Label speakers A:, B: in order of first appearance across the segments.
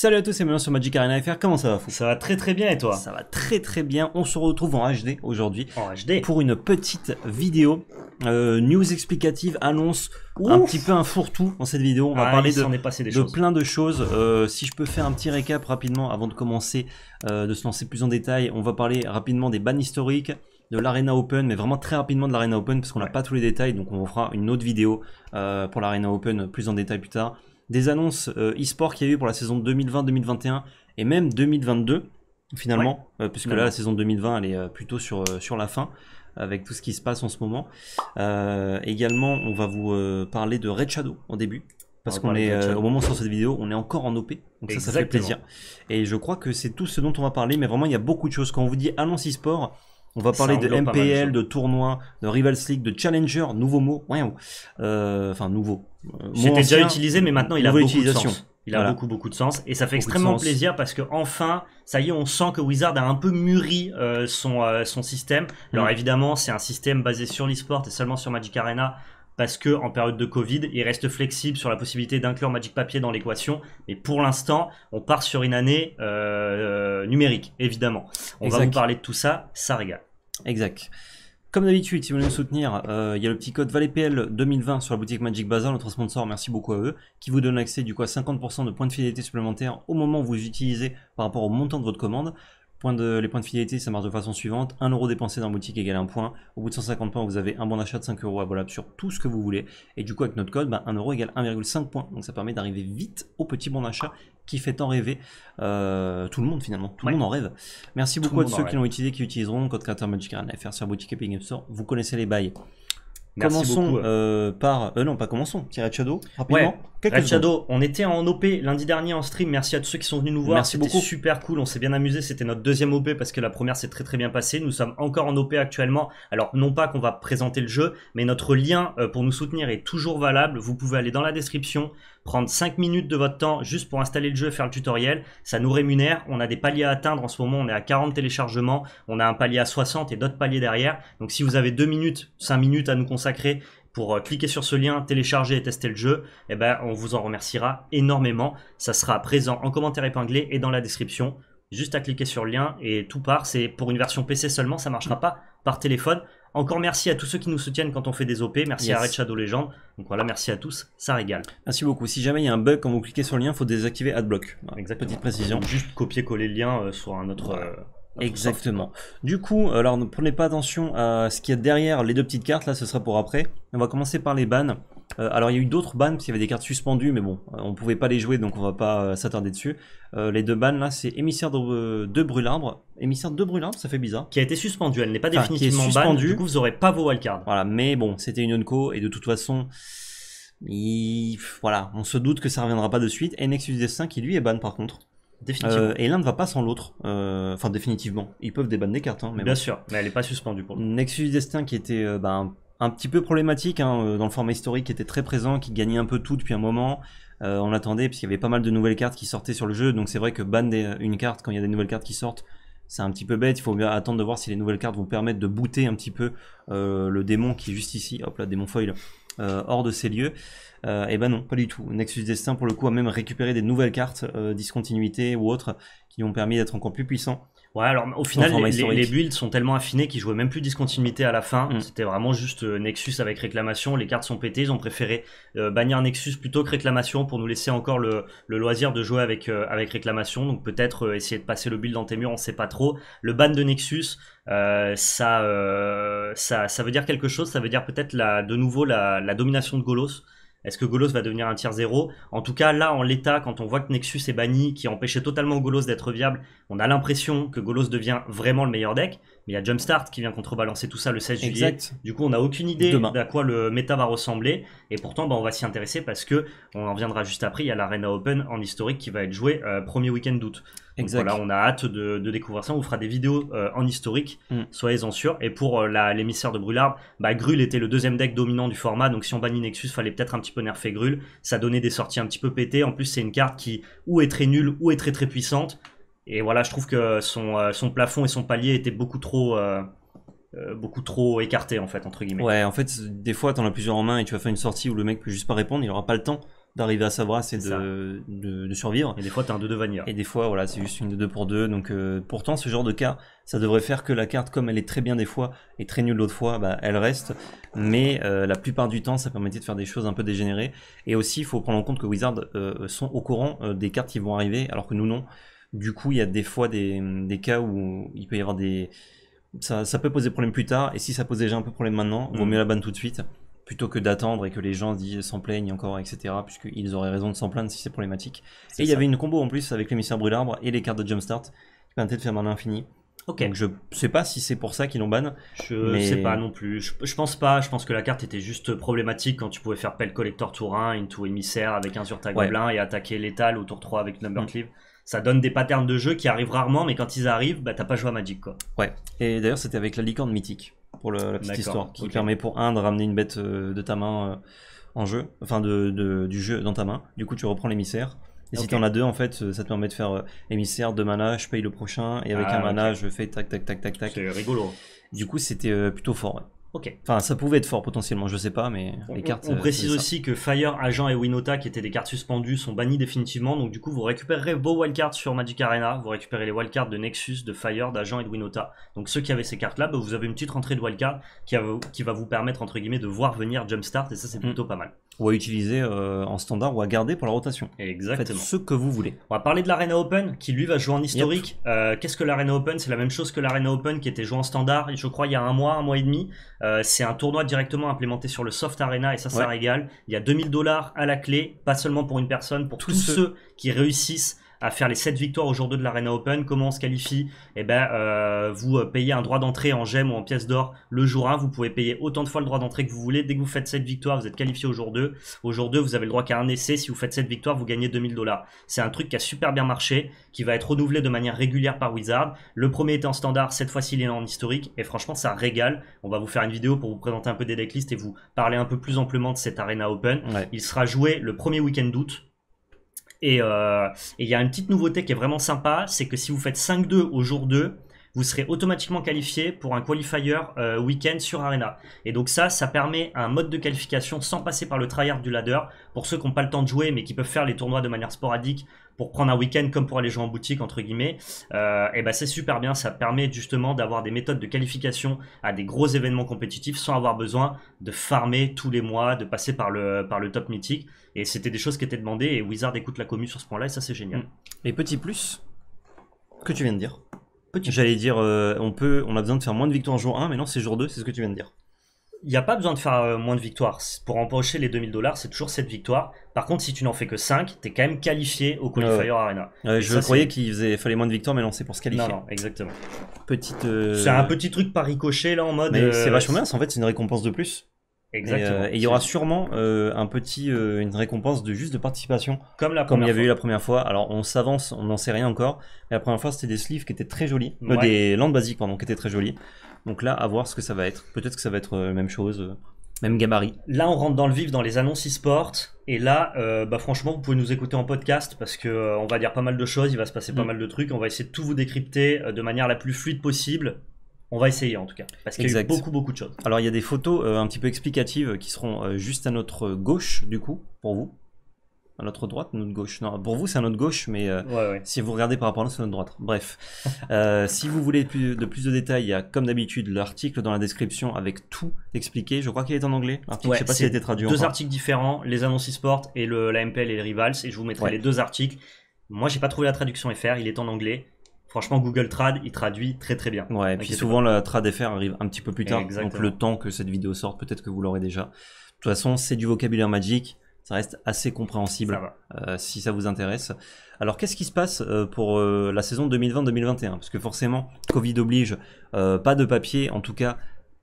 A: Salut à tous, c'est Melon sur Magic Arena FR. Comment ça va, Ça va très très bien et toi Ça va très très bien. On se retrouve en HD aujourd'hui. HD Pour une petite vidéo, euh, news explicative, annonce, un petit peu un fourre-tout dans cette vidéo. On va ah, parler de, est passé de plein de choses. Euh, si je peux faire un petit récap rapidement avant de commencer, euh, de se lancer plus en détail, on va parler rapidement des bannes historiques de l'Arena Open, mais vraiment très rapidement de l'Arena Open parce qu'on n'a pas tous les détails, donc on fera une autre vidéo pour l'Arena Open plus en détail plus tard des annonces euh, e-sport qu'il y a eu pour la saison 2020-2021 et même 2022 finalement, euh, puisque là la saison 2020 elle est euh, plutôt sur, sur la fin avec tout ce qui se passe en ce moment. également, on va vous parler de Red Shadow en début. Parce qu'on est, au moment sur cette vidéo, on est encore en OP. Donc ça, ça fait plaisir. Et je crois que c'est tout ce dont on va parler. Mais vraiment, il y a beaucoup de choses. Quand on vous dit annonce e-sport, on va parler de MPL, de tournois, de Rivals League, de Challenger, nouveau mot. Ouais, euh, enfin, nouveau. Euh, C'était déjà utilisé, mais maintenant il a beaucoup de sens. Il a beaucoup,
B: beaucoup de sens. Et ça fait extrêmement plaisir parce que enfin, ça y est, on sent que Wizard a un peu mûri euh, son, euh, son système. Alors mm. évidemment, c'est un système basé sur l'esport et seulement sur Magic Arena parce que en période de Covid, il reste flexible sur la possibilité d'inclure Magic Papier dans l'équation. Mais pour l'instant, on part sur une année numérique, évidemment. On va vous parler de tout ça, ça régale. Exact. Comme d'habitude, si vous voulez
A: nous soutenir, euh, il y a le petit code ValetPL 2020 sur la boutique Magic Bazaar, notre sponsor, merci beaucoup à eux, qui vous donne accès du coup à 50% de points de fidélité supplémentaires au moment où vous utilisez par rapport au montant de votre commande. les points de fidélité, ça marche de façon suivante. 1 euro dépensé dans la boutique égale 1 point. Au bout de 150 points, vous avez un bon d'achat de 5 euros volable sur tout ce que vous voulez. Et du coup, avec notre code, bah, euro égale 1,5 points. Donc ça permet d'arriver vite au petit bon d'achat qui fait tant rêver euh, tout le monde finalement. Tout le monde en rêve. Merci beaucoup à ceux qui l'ont utilisé, qui utiliseront code créateur Magic FR sur boutique Epic Game Store. Vous connaissez les bails. Merci commençons Euh, euh par. Euh, non, pas commençons. Tirez Shadow, rapidement. Red Shadow,
B: on était en OP lundi dernier en stream. Merci à tous ceux qui sont venus nous voir. Merci beaucoup. Super cool. On s'est bien amusé. C'était notre deuxième OP parce que la première s'est très très bien passée. Nous sommes encore en OP actuellement. Alors non pas qu'on va présenter le jeu, mais notre lien euh, pour nous soutenir est toujours valable. Vous pouvez aller dans la description, prendre 5 minutes de votre temps juste pour installer le jeu, faire le tutoriel. Ça nous rémunère. On a des paliers à atteindre. En ce moment, on est à 40 téléchargements. On a un palier à 60 et d'autres paliers derrière. Donc si vous avez 2 minutes, 5 minutes à nous consacrer pour euh, cliquer sur ce lien, télécharger et tester le jeu, eh ben, on vous en remerciera énormément. Ça sera présent en commentaire épinglé et dans la description. Juste à cliquer sur le lien et tout part. C'est pour une version PC seulement, ça ne marchera pas par téléphone. Encore merci à tous ceux qui nous soutiennent quand on fait des OP. Merci à Red Shadow Legend. Donc voilà, merci à tous. Ça régale. Merci beaucoup. Si jamais il y a un bug quand vous cliquez sur le lien, il faut désactiver AdBlock. Petite précision. Juste copier-coller le lien euh, sur un
A: autre. Euh, Exactement. Du coup, alors ne prenez pas attention à ce qu'il y a derrière les deux petites cartes, là ce sera pour après. On va commencer par les bannes euh, alors il y a eu d'autres bans, parce qu'il y avait des cartes suspendues, mais bon, on pouvait pas les jouer, donc on va pas euh, s'attarder dessus. Euh, les deux bans là, c'est émissaire de, de Brûlarbre. Émissaire de Brûlarbre, ça fait bizarre. Qui a été suspendue, elle n'est pas définitivement ban, du coup vous aurez pas vos wildcards. Voilà, mais bon, c'était une unco, et de toute façon... Voilà, on se doute que ça reviendra pas de suite. Et Nexus Destin qui lui est ban par contre. Euh, et l'un ne va pas sans l'autre. Euh, enfin, définitivement. Ils peuvent débanner des cartes. Hein, mais Bien sûr, mais elle n'est pas suspendue pour le coup. Nexus Destin qui était euh, bah, un, petit peu problématique hein, dans le format historique, qui était très présent, qui gagnait un peu tout depuis un moment. on l'attendait, puisqu'il y avait pas mal de nouvelles cartes qui sortaient sur le jeu. Donc c'est vrai que ban une carte quand il y a des nouvelles cartes qui sortent, c'est un petit peu bête. Il faut bien attendre de voir si les nouvelles cartes vont permettre de booter un petit peu le démon qui est juste ici. Hop là, démon foil euh, hors de ces lieux. Euh, et ben non, pas du tout. Nexus Destin, pour le coup, a même récupéré des nouvelles cartes, euh, discontinuité ou autres, qui ont permis d'être encore plus puissants
B: Ouais, alors au final, les, builds sont tellement affinés qu'ils jouaient même plus discontinuité à la fin. Mm. C'était vraiment juste euh, Nexus avec réclamation. Les cartes sont pétées. Ils ont préféré euh, bannir Nexus plutôt que réclamation pour nous laisser encore le, loisir de jouer avec, euh, avec réclamation. Donc peut-être essayer de passer le build dans tes murs, on sait pas trop. Le ban de Nexus, ça, veut dire quelque chose. Ça veut dire peut-être de nouveau la, la domination de Golos. Est-ce que Golos va devenir un tier 0 En tout cas, là, en l'état, quand on voit que Nexus est banni, qui empêchait totalement Golos d'être viable, on a l'impression que Golos devient vraiment le meilleur deck. Mais il y a Jumpstart qui vient contrebalancer tout ça le 16 juillet. Du coup, on n'a aucune idée d'à quoi le méta va ressembler. Et pourtant, bah, on va s'y intéresser parce que on en reviendra juste après. Il y a l'Arena Open en historique qui va être joué euh, premier week-end d'août voilà, on a hâte de, découvrir ça. On fera des vidéos euh, en historique, mm. soyez-en sûrs. Et pour euh, l'émissaire de Brûlard, bah, Grul était le deuxième deck dominant du format. Donc si on bannit Nexus, fallait peut-être un petit peu nerfer Grul. Ça donnait des sorties un petit peu pétées. En plus, c'est une carte qui ou est très nulle ou est très très puissante. Et voilà, je trouve que son, euh, plafond et son palier étaient beaucoup trop. écartés, beaucoup trop en fait entre guillemets. Ouais, en fait,
A: des fois t'en as plusieurs en main et tu vas faire une sortie où le mec peut juste pas répondre, il aura pas le temps d'arriver à savoir c'est de, survivre. Et des fois, t'as un 2-2 vanille. Et des fois, voilà, c'est juste une 2 pour 2. Donc, euh, pourtant, ce genre de cas, ça devrait faire que la carte, comme elle est très bien des fois et très nulle l'autre fois, bah, elle reste. Mais euh, la plupart du temps, ça permettait de faire des choses un peu dégénérées. Et aussi, il faut prendre en compte que Wizard euh, sont au courant des cartes qui vont arriver, alors que nous, non. Du coup, il y a des fois des, cas où il peut y avoir des. Ça, peut poser problème plus tard, et si ça pose déjà un peu problème maintenant, on vaut mm. mieux la ban tout de suite plutôt que d'attendre et que les gens s'en plaignent encore, etc. Puisqu'ils auraient raison de s'en plaindre si c'est problématique. Et il y avait une combo en plus avec l'émissaire brûle arbre et les cartes de Jumpstart qui permettaient de faire un infini. Ok. Donc je sais pas si c'est pour ça qu'ils l'ont ban.
B: Je sais pas non plus. Je, pense pas. Je pense que la carte était juste problématique quand tu pouvais faire pelle Collector tour 1, Into Émissaire avec un sur ta et attaquer l'étal au tour 3 avec Number mm. Cleave. Ça donne des patterns de jeu qui arrivent rarement, mais quand ils arrivent, bah t'as pas joué à Magic quoi. Ouais. Et d'ailleurs, c'était avec la licorne mythique pour la petite histoire, qui permet
A: pour un de ramener une bête euh, de ta main euh, en jeu, enfin de, du jeu dans ta main. Du coup, tu reprends l'émissaire. Et si t'en as deux, en fait, euh, ça te permet de faire émissaire, deux mana, je paye le prochain, et avec ah, un mana, je fais tac, tac, tac, tac, tac. C'est rigolo. Du coup, c'était plutôt fort. Ouais. Ok. Enfin, ça
B: pouvait être fort potentiellement, je sais pas, mais les cartes. On, euh, précise aussi que Fire, Agent et Winota, qui étaient des cartes suspendues, sont bannies définitivement. Donc, du coup, vous récupérerez vos wildcards sur Magic Arena. Vous récupérez les wildcards de Nexus, de Fire, d'Agent et de Winota. Donc, ceux qui avaient ces cartes-là, bah, vous avez une petite rentrée de wildcard qui, va vous permettre, entre guillemets, de voir venir Jumpstart. Et ça, c'est mm. plutôt pas mal ou à utiliser euh, en standard ou à garder pour la rotation. Exactement. ce que vous voulez. On va parler de l'Arena Open qui lui va jouer en historique. Euh, qu'est-ce que l'Arena Open C'est la même chose que l'Arena Open qui était joué en standard, je crois, il y a un mois, un mois et demi. Euh, c'est un tournoi directement implémenté sur le Soft Arena et ça, ça régale. Il y a 2000 dollars à la clé, pas seulement pour une personne, pour tous ceux qui réussissent à faire les 7 victoires au jour 2 de l'Arena Open. Comment on se qualifie Eh ben, euh, vous euh, payez un droit d'entrée en gemme ou en pièce d'or le jour 1. Vous pouvez payer autant de fois le droit d'entrée que vous voulez. Dès que vous faites 7 victoires, vous êtes qualifié au jour 2. Au jour 2, vous avez le droit qu'à un essai. Si vous faites 7 victoires, vous gagnez 2000 dollars. C'est un truc qui a super bien marché, qui va être renouvelé de manière régulière par Wizard. Le premier était en standard, cette fois-ci il est en historique. Et franchement, ça régale. On va vous faire une vidéo pour vous présenter un peu des decklists et vous parler un peu plus amplement de cette Arena Open. Il sera joué le premier week-end d'août. Euh, et il y a une petite nouveauté qui est vraiment sympa, c'est que si vous faites 5-2 au jour 2, vous serez automatiquement qualifié pour un qualifier euh, week-end sur Arena. Et donc ça, ça permet un mode de qualification sans passer par le tryhard du ladder, pour ceux qui n'ont pas le temps de jouer, mais qui peuvent faire les tournois de manière sporadique pour prendre un week-end comme pour aller jouer en boutique entre guillemets, et euh, eh ben c'est super bien. Ça permet justement d'avoir des méthodes de qualification à des gros événements compétitifs sans avoir besoin de farmer tous les mois, de passer par le par le top mythique. Et c'était des choses qui étaient demandées. Et Wizard écoute la commu sur ce point-là et ça c'est génial. Mm. Et petit plus que tu viens de dire. J'allais dire, euh, on, peut, on a besoin de faire moins de victoires en jour 1, mais non, c'est jour 2, c'est ce que tu viens de dire. Il n'y a pas besoin de faire euh, moins de victoires. Pour empocher les 2000 dollars, c'est toujours 7 victoires. Par contre, si tu n'en fais que 5, tu es quand même qualifié au ah Qualifier Arena. Ah je croyais
A: qu'il fallait moins de victoires, mais non, c'est pour se qualifier. Non, non, exactement. Petite. Euh, c'est un
B: petit truc par ricochet, là, en mode. c'est vachement bien,
A: en fait, c'est une récompense de plus. Euh, Exactement. Et il y aura sûrement euh, un petit, euh, une récompense de juste de participation. Comme la Comme il y avait eu la première fois. Alors on s'avance, on n'en sait rien encore. Mais la première fois c'était des sleeves qui étaient très jolis. des landes basiques, pardon, qui étaient très jolies. Donc là, à voir ce que ça va être. Peut-être que ça va être la même chose, même gabarit.
B: Là, on rentre dans le vif, dans les annonces e-sport. Et là, bah, franchement, vous pouvez nous écouter en podcast parce que on va dire pas mal de choses. Il va se passer pas mm. mal de trucs. On va essayer de tout vous décrypter de manière la plus fluide possible on va essayer en tout cas, parce qu'il y a beaucoup beaucoup de choses.
A: Alors il y a des photos euh, un petit peu explicatives qui seront euh, juste à notre gauche du coup, pour vous. À notre droite, notre gauche. Non, pour vous c'est à notre gauche, mais euh, si vous regardez par rapport à nous, c'est à notre droite. Bref, si vous voulez de plus de détails, il y a comme d'habitude l'article dans la description avec tout expliqué. Je crois qu'il est en anglais.
B: je sais pas s'il a été traduit. Deux articles différents, les annonces e-sport et le, la MPL et les Rivals, et je vous mettrai les deux articles. Moi, j'ai pas trouvé la traduction FR, il est en anglais. Franchement, Google Trad, il traduit très très bien. Ouais, et puis souvent
A: pas. la TradFR arrive un petit peu plus tard, donc le temps que cette vidéo sorte, peut-être que vous l'aurez déjà. De toute façon, c'est du vocabulaire magique, ça reste assez compréhensible euh, si ça vous intéresse. Alors qu'est-ce qui se passe euh, pour euh, la saison 2020-2021 Parce que forcément, Covid oblige, pas de papier, en tout cas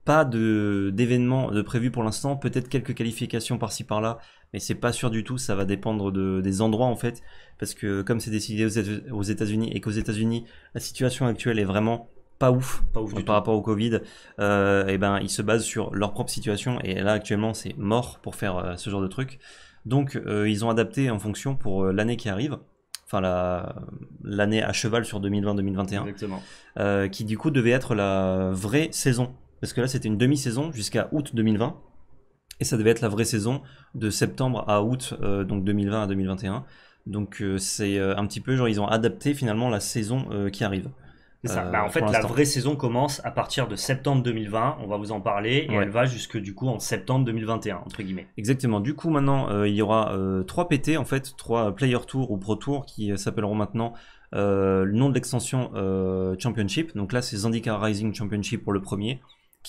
A: pas d'événements de, prévus pour l'instant, peut-être quelques qualifications par-ci par-là mais c'est pas sûr du tout. Ça va dépendre des endroits en fait, parce que comme c'est décidé aux États-Unis et qu'aux États-Unis la situation actuelle est vraiment pas ouf, par rapport au Covid, euh, et ben ils se basent sur leur propre situation et là actuellement c'est mort pour faire euh, ce genre de truc. Donc euh, ils ont adapté en fonction pour l'année qui arrive, enfin l'année à cheval sur 2020-2021, qui du coup devait être la vraie saison parce que là c'était une demi-saison jusqu'à août 2020 et ça devait être la vraie saison de septembre à août, euh, donc 2020 à 2021. Donc euh, c'est euh, un petit peu genre ils ont adapté finalement la saison qui arrive. Ça. Bah, en fait, la vraie saison
B: commence à partir de septembre 2020. On va vous en parler et elle va jusque du coup en septembre 2021 entre guillemets.
A: Exactement. Du coup, maintenant, il y aura trois PT en fait, trois Player Tour ou Pro Tour qui s'appelleront maintenant le nom de l'extension Championship. Donc là, c'est Zandika Rising Championship pour le premier.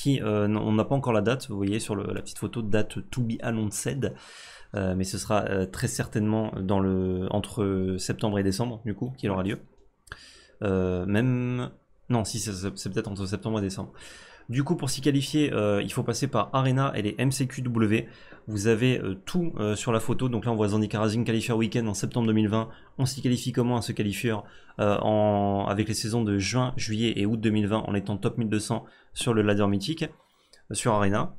A: Euh, on n'a pas encore la date, vous voyez sur la petite photo, date to be announced, euh, mais ce sera euh, très certainement entre septembre et décembre, du coup, qu'il aura lieu. même, non, si c'est peut-être entre septembre et décembre. Du coup, pour s'y qualifier, euh, il faut passer par Arena et les MCQW. Vous avez euh, tout euh, sur la photo. Donc là, on voit Zandy Karazin qualifier week-end en septembre 2020. On s'y qualifie comment à ce qualifier en... avec les saisons de juin, juillet et août 2020 en étant top 1200 sur le ladder mythique, sur Arena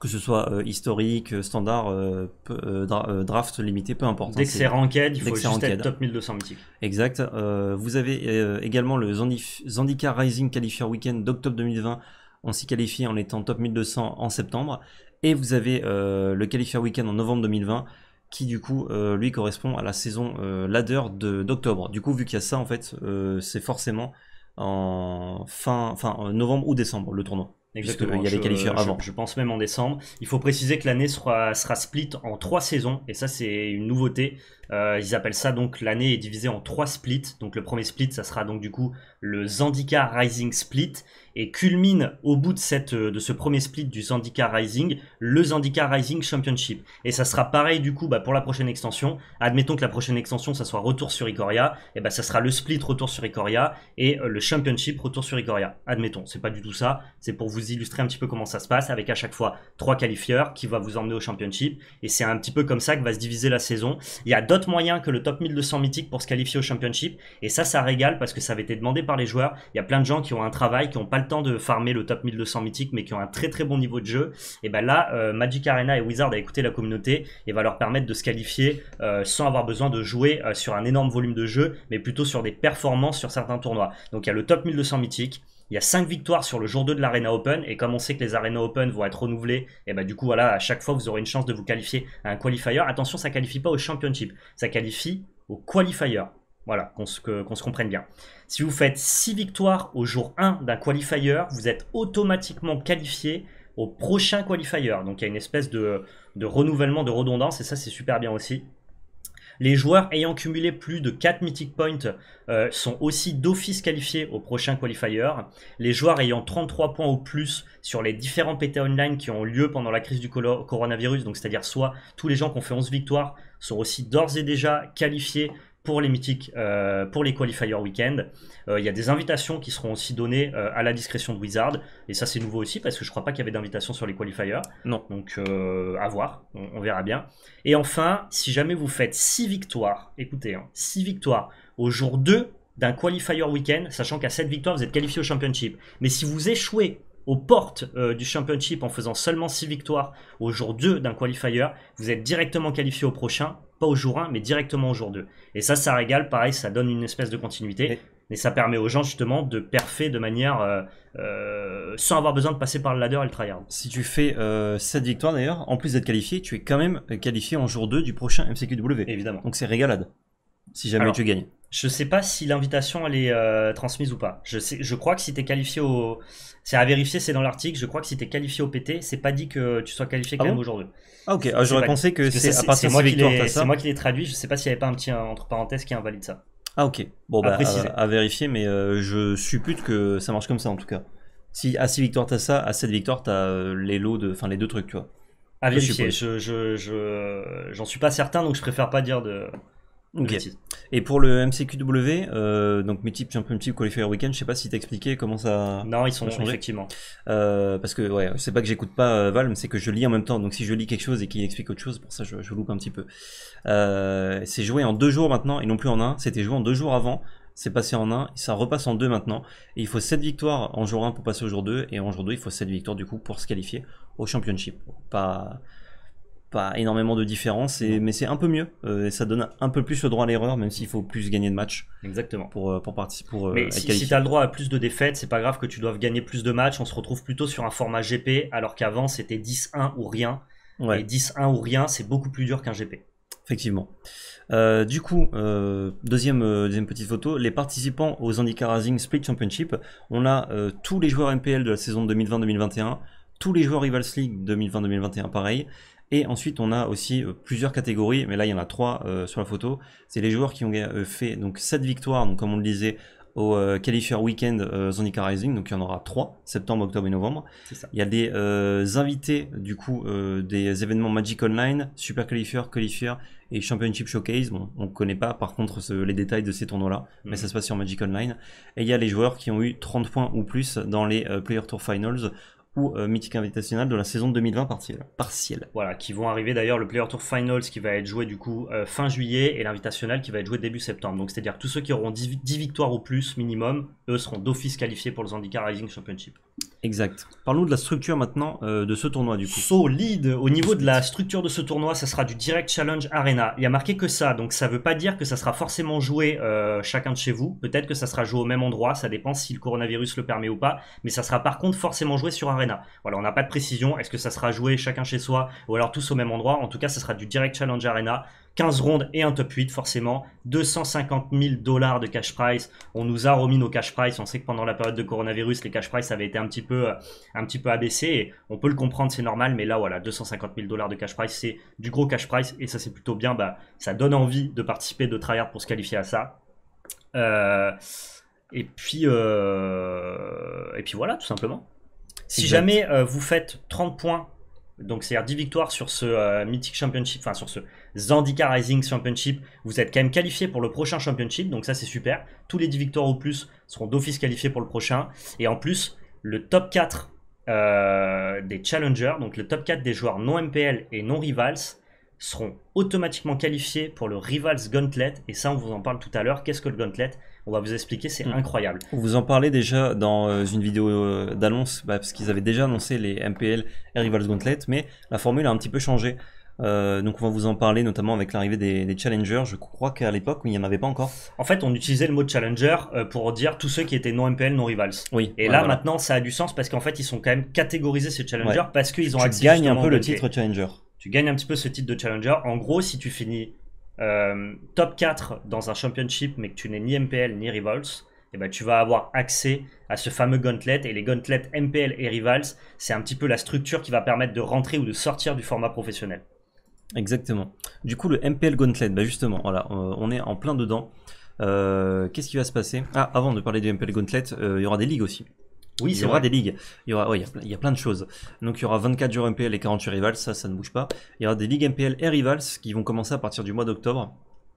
A: que ce soit euh, historique, euh, standard, euh, draft limité, peu importe. Hein, dès que c'est ranked, il faut juste être top 1200 mythique. Exact. vous avez également le Zandika Rising Qualifier Weekend d'octobre 2020. On s'y qualifie en étant top 1200 en septembre. Et vous avez le Qualifier Weekend en novembre 2020 qui du coup lui correspond à la saison ladder d'octobre. Du coup vu qu'il y a ça en fait c'est forcément
B: en fin, fin novembre ou décembre le tournoi. Exactement. Il avant. Je, pense même en décembre. Il faut préciser que l'année sera, sera split en trois saisons, et ça c'est une nouveauté. Euh, ils appellent ça donc l'année est divisée en trois splits. Donc le premier split, ça sera donc du coup le Zandika Rising Split et culmine au bout de, cette, euh, de ce premier split du Zandika Rising le Zandika Rising Championship. Et ça sera pareil du coup bah, pour la prochaine extension. Admettons que la prochaine extension, ça soit Retour sur Ikoria, et bah, ça sera le split Retour sur Ikoria et euh, le Championship Retour sur Ikoria. Admettons, c'est pas du tout ça, c'est pour vous illustrer un petit peu comment ça se passe avec à chaque fois trois qualifieurs qui vont vous emmener au Championship et c'est un petit peu comme ça que va se diviser la saison. Il y a moyen que le top 1200 mythique pour se qualifier au championship. Et ça, ça régale parce que ça avait été demandé par les joueurs. Il y a plein de gens qui ont un travail, qui n'ont pas le temps de farmer le top 1200 mythique, mais qui ont un très très bon niveau de jeu. Et ben là, euh, Magic Arena et Wizard a écouté la communauté et va leur permettre de se qualifier euh, sans avoir besoin de jouer euh, sur un énorme volume de jeu, mais plutôt sur des performances sur certains tournois. Donc il y a le top 1200 mythique il y a 5 victoires sur le jour 2 de l'Arena Open, et comme on sait que les Arena Open vont être renouvelées, et eh bah ben, du coup, voilà, à chaque fois, vous aurez une chance de vous qualifier à un qualifier. Attention, ça qualifie pas au Championship, ça qualifie au qualifier. Voilà, qu'on se, se, comprenne bien. Si vous faites 6 victoires au jour 1 d'un qualifier, vous êtes automatiquement qualifié au prochain qualifier. Donc il y a une espèce de, de renouvellement, de redondance, et ça c'est super bien aussi. Les joueurs ayant cumulé plus de 4 mythic points euh, sont aussi d'office qualifiés au prochain qualifier. Les joueurs ayant 33 points ou plus sur les différents PT online qui ont lieu pendant la crise du coronavirus, donc c'est-à-dire soit tous les gens qui ont fait 11 victoires, sont aussi d'ores et déjà qualifiés pour les mythiques, euh, pour les qualifiers week-end. Euh, il y a des invitations qui seront aussi données euh, à la discrétion de Wizard. Et ça, c'est nouveau aussi parce que je crois pas qu'il y avait d'invitations sur les qualifiers. Non. Donc, à voir. On, verra bien. Et enfin, si jamais vous faites 6 victoires, écoutez, 6 hein, victoires au jour 2 d'un qualifier week-end, sachant qu'à 7 victoires, vous êtes qualifié au championship. Mais si vous échouez aux portes euh, du championship en faisant seulement 6 victoires au jour 2 d'un qualifier, vous êtes directement qualifié au prochain, pas au jour 1, mais directement au jour 2. Et ça, ça régale, pareil, ça donne une espèce de continuité. Et, ça permet aux gens justement de perfer de manière euh, euh, sans avoir besoin de passer par le ladder et le tryhard. Si tu fais
A: 7 victoires d'ailleurs, en plus d'être qualifié, tu es quand même qualifié en jour 2 du prochain MCQW. Évidemment. Donc c'est régalade, si jamais tu gagnes.
B: Je sais pas si l'invitation elle est euh, transmise ou pas. Je, je crois que si tu es qualifié au. C'est à vérifier, c'est dans l'article. Je crois que si tu es qualifié au PT, c'est pas dit que tu sois qualifié ah quand même aujourd'hui. Ah ok, ah, j'aurais pensé que c'est à partir de victoire. C'est moi qui l'ai traduit. Je sais pas s'il y avait pas un petit entre parenthèses qui invalide ça.
A: Ah ok, bon bah euh, à, vérifier, mais euh, je suppute que ça marche comme ça en tout cas. Si à 6 victoires t'as ça, à 7 victoires t'as les lots de, enfin les deux trucs, tu vois. À vérifier.
B: Je, je, je, j'en suis pas certain, donc je préfère pas dire de. Okay.
A: Et pour le MCQW, euh, donc Multiple Champion Qualifier Weekend, je sais pas si t'as expliqué comment ça. Non, ils sont changés. Effectivement. Euh, parce que, ouais, c'est pas que j'écoute pas euh, val mais c'est que je lis en même temps. Donc si je lis quelque chose et qu'il explique autre chose, pour ça je, loupe un petit peu. Euh, c'est joué en deux jours maintenant et non plus en un. C'était joué en deux jours avant. C'est passé en un, ça repasse en deux maintenant. Et il faut 7 victoires en jour 1 pour passer au jour 2. Et en jour 2, il faut 7 victoires du coup pour se qualifier au championship. Pas pas énormément de différence, et, mais c'est un peu mieux. Euh, et ça donne
B: un peu plus le droit à l'erreur, même s'il faut plus gagner de matchs. Exactement. Pour, euh, pour participer. Pour, euh, si, tu as le droit à plus de défaites, c'est pas grave que tu doives gagner plus de matchs. On se retrouve plutôt sur un format GP, alors qu'avant c'était 10-1 ou rien. Ouais. Et 10-1 ou rien, c'est beaucoup plus dur qu'un GP. Effectivement.
A: du coup, deuxième, deuxième petite photo, les participants aux Handicap Racing Split Championship, on a tous les joueurs MPL de la saison 2020-2021, tous les joueurs Rivals League 2020-2021 pareil, et ensuite, on a aussi euh, plusieurs catégories, mais là, il y en a trois euh, sur la photo. C'est les joueurs qui ont euh, fait donc 7 victoires, donc, comme on le disait, au qualifier weekend end Rising, donc il y en aura 3, septembre, octobre et novembre. Il y a des invités du coup des événements Magic Online, Super Qualifier, Qualifier et Championship Showcase. on ne connaît pas par contre les détails de ces tournois-là, mais mhm. ça se passe sur Magic Online. Et il y a les joueurs qui ont eu 30 points ou plus dans les Player Tour Finals, ou euh, Mythic Invitational de la saison 2020 partielle.
B: partielle. Voilà, qui vont arriver d'ailleurs le Player Tour Finals qui va être joué du coup euh, fin juillet et l'Invitational qui va être joué début septembre. Donc c'est-à-dire tous ceux qui auront 10, victoires au plus minimum, eux seront d'office qualifiés pour le Zandika Rising Championship. Exact. Parlons de la structure maintenant euh, de ce tournoi du coup. Solide. Au niveau de la structure de ce tournoi, ça sera du Direct Challenge Arena. Il y a marqué que ça, donc ça ne veut pas dire que ça sera forcément joué chacun de chez vous. Peut-être que ça sera joué au même endroit, ça dépend si le coronavirus le permet ou pas. Mais ça sera par contre forcément joué sur Arena. Voilà, on n'a pas de précision. Est-ce que ça sera joué chacun chez soi ou alors tous au même endroit En tout cas, ça sera du Direct Challenge Arena. 15 rondes et un top 8 forcément, 250 000 dollars de cash price, on nous a remis nos cash price, on sait que pendant la période de coronavirus les cash price avaient été un petit peu, euh, un petit peu abaissés, on peut le comprendre c'est normal, mais là voilà 250 000 dollars de cash price c'est du gros cash price et ça c'est plutôt bien, bah, ça donne envie de participer, de tryhard pour se qualifier à ça. Euh, et puis euh, et puis voilà tout simplement. Si jamais euh, vous faites 30 points, donc c'est-à-dire 10 victoires sur ce euh, Mythic Championship, enfin sur ce Zandika Rising Championship, vous êtes quand même qualifié pour le prochain Championship, donc ça c'est super. Tous les 10 victoires ou plus seront d'office qualifiés pour le prochain. Et en plus, le top 4 euh, des challengers, donc le top 4 des joueurs non MPL et non rivals, seront automatiquement qualifiés pour le Rivals Gauntlet. Et ça, on vous en parle tout à l'heure. Qu'est-ce que le Gauntlet on va vous expliquer, c'est incroyable. Mm. incroyable. Vous en
A: parlez déjà dans euh, une vidéo euh, d'annonce, bah, parce qu'ils avaient déjà annoncé les MPL et Rivals Gauntlet, mais la formule a un petit peu changé. Euh, donc on va vous en parler notamment avec l'arrivée des, challengers. Je
B: crois qu'à l'époque il n'y en avait pas encore. En fait, on utilisait le mot challenger pour dire tous ceux qui étaient non MPL, non rivals. Oui. Et là maintenant ça a du sens parce qu'en fait ils sont quand même catégorisés ces challengers parce qu'ils ont accès. Tu gagnes un peu le titre challenger. Tu gagnes un petit peu ce titre de challenger. En gros, si tu finis euh, top 4 dans un championship, mais que tu n'es ni MPL ni Rivals, et eh ben, tu vas avoir accès à ce fameux gauntlet. Et les gauntlets MPL et Rivals, c'est un petit peu la structure qui va permettre de rentrer ou de sortir du format professionnel. Exactement.
A: Du coup, le MPL gauntlet, bah justement, voilà, euh, on est en plein dedans. Euh, qu'est-ce qui va se passer Ah, avant de parler du MPL gauntlet, il y aura des ligues aussi. Oui, c'est vrai. Il y aura des ligues. Il y aura, il, y a plein, de choses. Donc, il y aura 24 joueurs MPL et 48 rivals. Ça, ça ne bouge pas. Il y aura des ligues MPL et rivals qui vont commencer à partir du mois d'octobre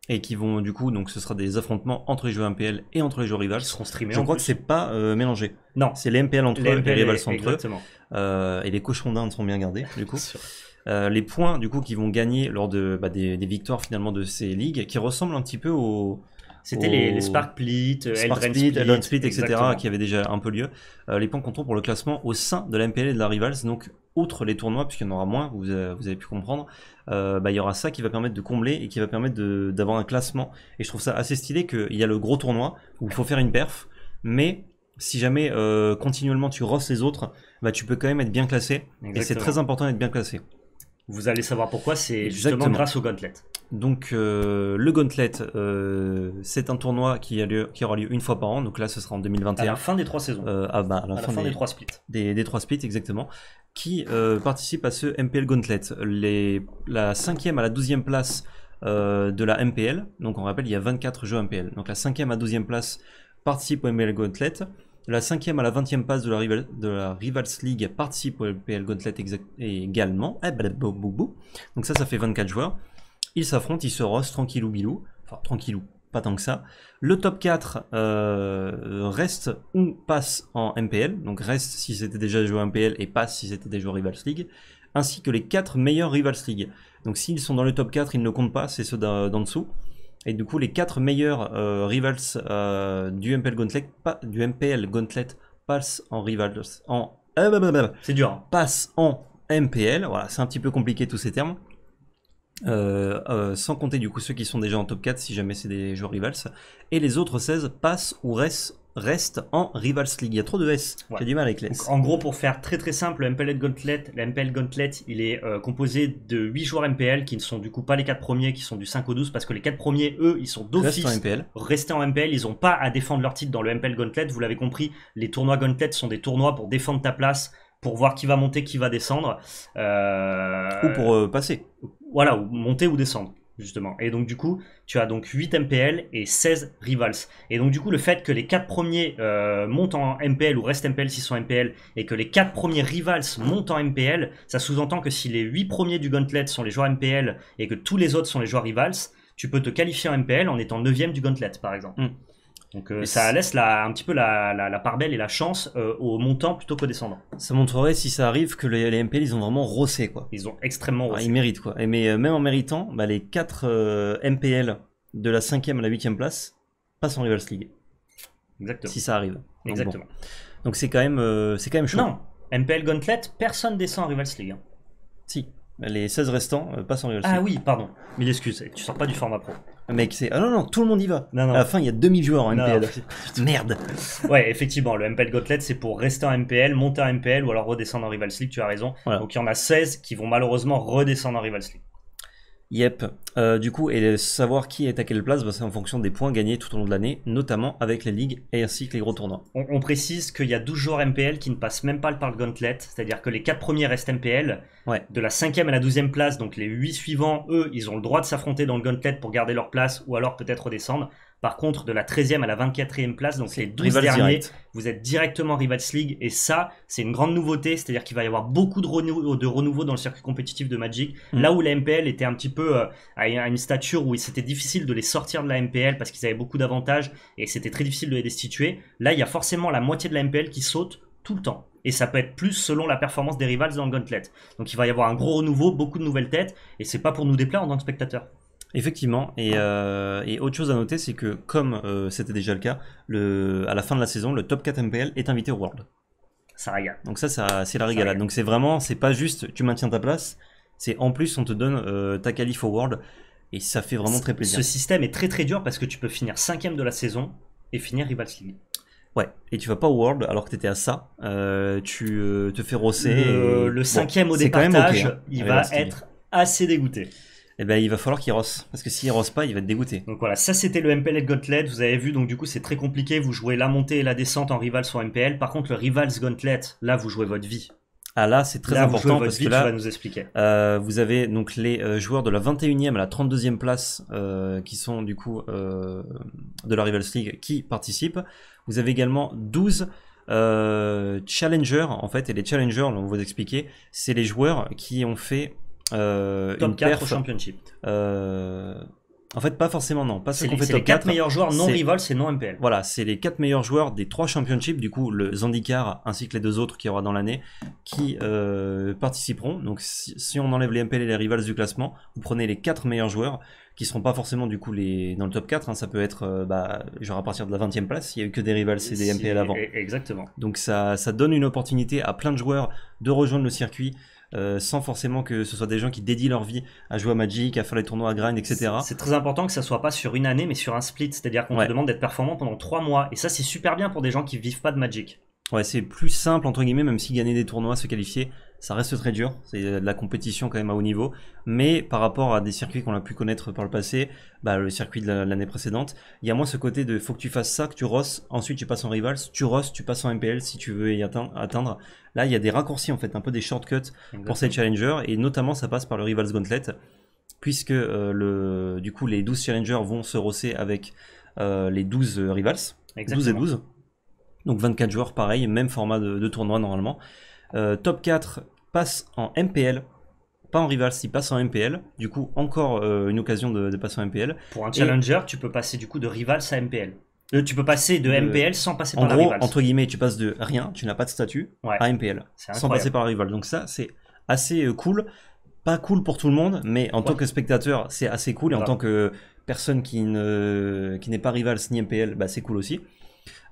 A: et qui vont du coup donc ce sera des affrontements entre les joueurs MPL et entre les joueurs rivals. seront streamés. Je crois que c'est pas euh, mélangé. Non, c'est les MPL entre eux, et les rivals entre eux. Euh, et les cochons d'Inde sont bien gardés du coup. Euh, les points du coup qui vont gagner lors de bah, des, victoires finalement de ces ligues qui ressemblent un petit peu aux c'était les, les, Spark Split, euh, etc. qui avaient déjà un peu lieu. Euh, les points comptants pour le classement au sein de la MPL et de la Rivals, donc outre les tournois, puisqu'il y en aura moins, vous, euh, avez pu comprendre, bah, il y aura ça qui va permettre de combler et qui va permettre d'avoir un classement. Et je trouve ça assez stylé qu'il y a le gros tournoi où il faut faire une perf, mais si jamais continuellement tu rosses les autres, bah, tu peux quand même être bien classé. Et c'est très important d'être
B: bien classé. Vous allez savoir pourquoi, c'est justement grâce au gauntlet.
A: Donc euh, le Gauntlet, euh, c'est un tournoi qui, a qui, aura lieu une fois par an. Donc là, ce sera en 2021. À la fin des trois saisons. Euh, ah, bah, à la, fin, des, trois splits. Des, trois splits, exactement. Qui participent à ce MPL Gauntlet. Les, la cinquième à la 12 douzième place de la MPL. Donc on rappelle, il y a 24 jeux MPL. Donc la 5 cinquième à 12 douzième place participe au MPL Gauntlet. La 5 cinquième à la 20 20e place de la, de la Rivals League participe au MPL Gauntlet également. Eh, Donc ça, ça fait 24 joueurs. Ils s'affrontent, ils se rossent tranquillou bilou. Enfin, tranquillou, pas tant que ça. Le top 4 euh, reste ou passe en MPL, donc reste si c'était déjà joué en MPL et passe si c'était des joueurs Rivals League, ainsi que les 4 meilleurs Rivals League. Donc s'ils sont dans le top 4, ils ne comptent pas, c'est ceux d'en dessous. Et du coup, les 4 meilleurs euh, Rivals euh, du, MPL Gauntlet, pas, du MPL Gauntlet passent en Rivals. En, bah, bah, bah, c'est dur. Hein. Passent en MPL, voilà, c'est un petit peu compliqué tous ces termes. Euh, euh, sans compter du coup ceux qui sont déjà en top 4 si jamais c'est des joueurs rivals. Et les autres 16 passent ou restent, restent en Rivals
B: League. Il y a trop de S, j'ai du mal avec les S. en gros, pour faire très très simple, le MPL Gauntlet, il est euh, composé de 8 joueurs MPL qui ne sont du coup pas les 4 premiers, qui sont du 5 au 12, parce que les 4 premiers, eux, ils sont d'office restés en MPL. Ils n'ont pas à défendre leur titre dans le MPL Gauntlet. Vous l'avez compris, les tournois Gauntlet sont des tournois pour défendre ta place pour voir qui va monter, qui va descendre. Ou pour passer voilà, monter ou descendre justement. Et donc du coup, tu as donc 8 MPL et 16 rivals. Et donc du coup, le fait que les 4 premiers euh, montent en MPL ou restent MPL s'ils sont MPL et que les 4 premiers rivals montent en MPL, ça sous-entend que si les 8 premiers du gauntlet sont les joueurs MPL et que tous les autres sont les joueurs rivals, tu peux te qualifier en MPL en étant 9ème du gauntlet par exemple. Mm. Donc euh, ça laisse un petit peu la, la, part belle et la chance euh, aux au montant plutôt qu'aux descendants
A: Ça montrerait si ça arrive que les, MPL ils ont vraiment rossé quoi. Ils ont extrêmement rossé. ils méritent quoi. Et mais euh, même en méritant, bah, les 4 MPL de la 5 ème à la 8 ème place passent en Rivals League. Exactement. Si ça arrive. Exactement. Donc c'est quand même c'est quand même chaud. Non, MPL Gauntlet, personne descend en Rivals League. Hein. Si. Les 16 restants passent en Rivals ah, League. Ah oui, pardon. Mille excuses, tu sors pas du format pro. Mec, c'est. Ah non, non, tout le monde y va. Non, non. À la fin, il y a 2000 joueurs
B: en MPL. Merde. ouais, effectivement, le MPL Gauntlet, c'est pour rester en MPL, monter en MPL ou alors redescendre en Rival Sleep tu as raison. Donc il y en a 16 qui vont malheureusement redescendre en Rival Sleep
A: Yep. Euh, du coup, et savoir qui est
B: à quelle place, bah, c'est en fonction des points gagnés tout au long de l'année, notamment avec les ligues et ainsi que les gros tournois. On, précise qu'il y a 12 joueurs MPL qui ne passent même pas par le gauntlet, c'est-à-dire que les 4 premiers restent MPL. De la 5 ème à la 12e place, donc les 8 suivants, eux, ils ont le droit de s'affronter dans le gauntlet pour garder leur place ou alors peut-être redescendre. Par contre, de la 13e à la 24e place, donc les 12 derniers, vous êtes directement Rivals League. Et ça, c'est une grande nouveauté. C'est-à-dire qu'il va y avoir beaucoup de, renou renouveau dans le circuit compétitif de Magic. Hmm. Là où la MPL était un petit peu euh, à une stature où c'était difficile de les sortir de la MPL parce qu'ils avaient beaucoup d'avantages et c'était très difficile de les destituer. Là, il y a forcément la moitié de la MPL qui saute tout le temps. Et ça peut être plus selon la performance des rivals dans le gauntlet. Donc il va y avoir un gros renouveau, beaucoup de nouvelles têtes, et c'est pas pour nous déplaire en tant que spectateurs. Effectivement,
A: euh, et, autre chose à noter, c'est que comme euh, c'était déjà le cas, à la fin de la saison, le top 4 MPL est invité au World. Ça régale. Donc ça, c'est la régalade. Donc c'est vraiment, c'est pas juste tu maintiens ta place, c'est en plus on te donne euh, ta qualif au World, et ça fait vraiment très plaisir. Ce système
B: est très très dur parce que tu peux finir 5 de la saison et finir rival slim
A: Ouais, et tu vas pas au World alors que t'étais à ça, tu te fais rosser. Le, et... le cinquième au départage, hein. il va être
B: assez dégoûté eh ben, il va falloir qu'il rosse. Parce que s'il rosse pas, il va être dégoûté. Donc voilà, ça c'était le MPL Gauntlet. Vous avez vu, donc du coup, c'est très compliqué. Vous jouez la montée et la descente en rival sur MPL. Par contre, le Rivals Gauntlet, là, vous jouez votre vie. Ah là, c'est très important parce que là, nous expliquer.
A: Euh, vous avez donc les euh, joueurs de la 21e à la 32e place euh, qui sont du coup de la Rivals League qui participent. Vous avez également 12 challengers en fait et les challengers, on vous expliquer, c'est les joueurs qui ont fait euh, top 4 euh, en fait, pas forcément, non. Pas qu'on les 4, meilleurs joueurs non rivales, c'est non MPL. Voilà, c'est les 4 meilleurs joueurs des 3 championships, du coup, le Zandikar ainsi que les deux autres qu'il y aura dans l'année, qui euh, participeront. Donc, si, on enlève les MPL et les rivals du classement, vous prenez les 4 meilleurs joueurs qui seront pas forcément du coup les dans le top 4 hein. ça peut être bah, genre à partir de la 20 e place il y a eu que des rivals c'est des MPL avant e-, exactement donc ça, ça donne une opportunité à plein de joueurs de rejoindre le circuit euh, sans forcément
B: que ce soit des gens qui dédient leur vie à jouer à Magic, à faire les tournois à grind, etc. C'est très important que ça soit pas sur une année, mais sur un split, c'est-à-dire qu'on te demande d'être performant pendant trois mois, et ça c'est super bien pour des gens qui vivent pas de Magic. Ouais, c'est plus simple, entre guillemets, même si gagner des tournois, se qualifier, ça reste très dur. C'est euh, de la
A: compétition quand même à haut niveau. Mais par rapport à des circuits qu'on a pu connaître par le passé, bah, le circuit de l'année précédente, il y a moins ce côté de faut que tu fasses ça, que tu rosses, ensuite tu passes en Rivals tu rosses, tu passes en MPL si tu veux y atteindre. Là, il y a des raccourcis en fait, un peu des shortcuts pour ces challengers. Et notamment, ça passe par le Rivals Gauntlet, puisque euh, le, du coup, les 12 challengers vont se rosser avec euh, les 12 rivals. Exactement. 12 et 12. Donc 24 joueurs, pareil, même format de, tournoi normalement. Euh, top 4 passe en MPL. Pas en rival, si passe en MPL. Du coup, encore euh, une occasion de, passer en MPL. Pour un challenger,
B: tu peux passer du coup de rival à MPL. Euh, tu peux passer de MPL sans passer par gros, Entre guillemets,
A: tu passes de rien, tu n'as pas de statut, à MPL, sans passer par rival. Donc ça, c'est assez cool. Pas cool pour tout le monde, mais en tant que spectateur, c'est assez cool. Et en tant que personne qui n'est ne, qui pas rival ni MPL, bah, c'est cool aussi.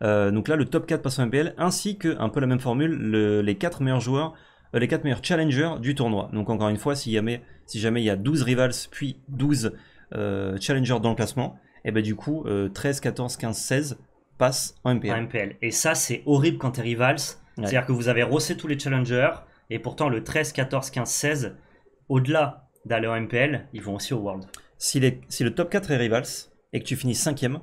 A: Euh, donc là, le top 4 passe en MPL, ainsi que, un peu la même formule, les 4 meilleurs joueurs, euh, les 4 meilleurs challengers du tournoi. Donc encore une fois, si jamais, si jamais il y a 12 rivals, puis 12 euh, challengers dans le classement,
B: et eh ben du coup, 13, 14, 15, 16 passent en MPL. Et ça, c'est horrible quand es rivals. C'est-à-dire que vous avez rossé tous les challengers, et pourtant le 13, 14, 15, 16, au-delà d'aller en MPL, ils vont aussi au World. Si, si le top 4 est rivals,
A: et que tu finis 5ème,